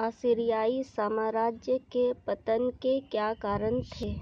असीरियाई साम्राज्य के पतन के क्या कारण थे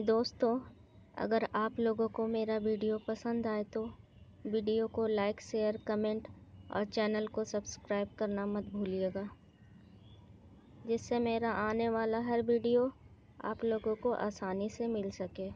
दोस्तों अगर आप लोगों को मेरा वीडियो पसंद आए तो वीडियो को लाइक शेयर कमेंट और चैनल को सब्सक्राइब करना मत भूलिएगा जिससे मेरा आने वाला हर वीडियो आप लोगों को आसानी से मिल सके